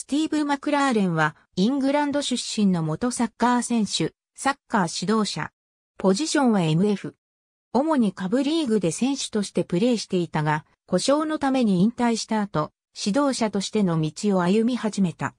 スティーブ・マクラーレンは、イングランド出身の元サッカー選手、サッカー指導者。ポジションは MF。主に下部リーグで選手としてプレーしていたが、故障のために引退した後、指導者としての道を歩み始めた。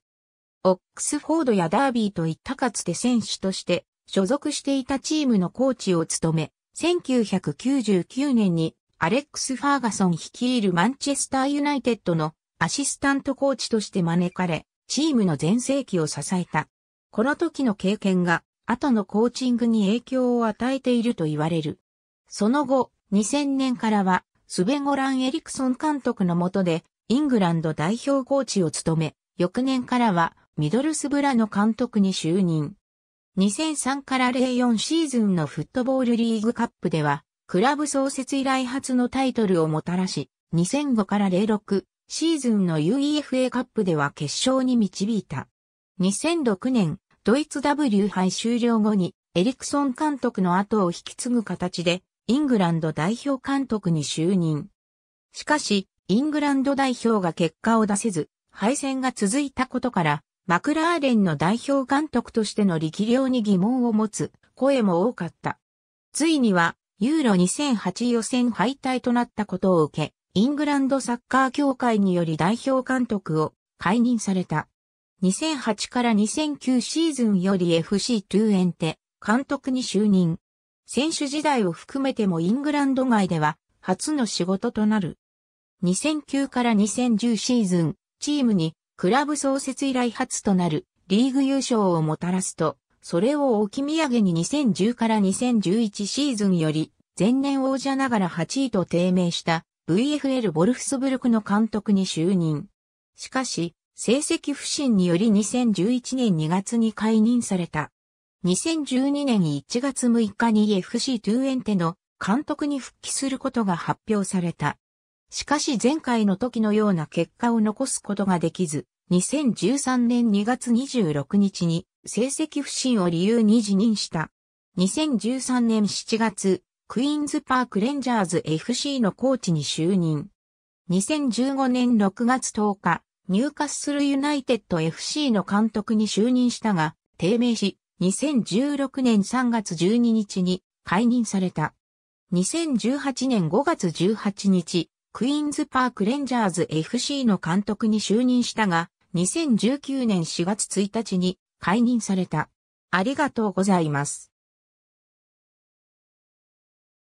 オックスフォードやダービーといったかつて選手として所属していたチームのコーチを務め、1999年にアレックス・ファーガソン率いるマンチェスター・ユナイテッドのアシスタントコーチとして招かれ、チームの全盛期を支えた。この時の経験が、後のコーチングに影響を与えていると言われる。その後、2000年からは、スベゴラン・エリクソン監督の下で、イングランド代表コーチを務め、翌年からは、ミドルスブラの監督に就任。2003から04シーズンのフットボールリーグカップでは、クラブ創設以来初のタイトルをもたらし、2005から06シーズンの UEFA カップでは決勝に導いた。2006年、ドイツ W 杯終了後に、エリクソン監督の後を引き継ぐ形で、イングランド代表監督に就任。しかし、イングランド代表が結果を出せず、敗戦が続いたことから、マクラーレンの代表監督としての力量に疑問を持つ声も多かった。ついには、ユーロ2008予選敗退となったことを受け、イングランドサッカー協会により代表監督を解任された。2008から2009シーズンより FC トゥーエンテ監督に就任。選手時代を含めてもイングランド外では初の仕事となる。2009から2010シーズン、チームにクラブ創設以来初となるリーグ優勝をもたらすと、それを置き土産に2010から2011シーズンより前年王者ながら8位と低迷した VFL ボルフスブルクの監督に就任。しかし、成績不振により2011年2月に解任された。2012年1月6日に f c 2テの監督に復帰することが発表された。しかし前回の時のような結果を残すことができず、2013年2月26日に成績不振を理由に辞任した。2013年7月、クイーンズパークレンジャーズ FC のコーチに就任。2015年6月10日、ニューカッスルユナイテッド FC の監督に就任したが、低迷し、2016年3月12日に解任された。2018年5月18日、クイーンズパークレンジャーズ FC の監督に就任したが、2019年4月1日に解任された。ありがとうございます。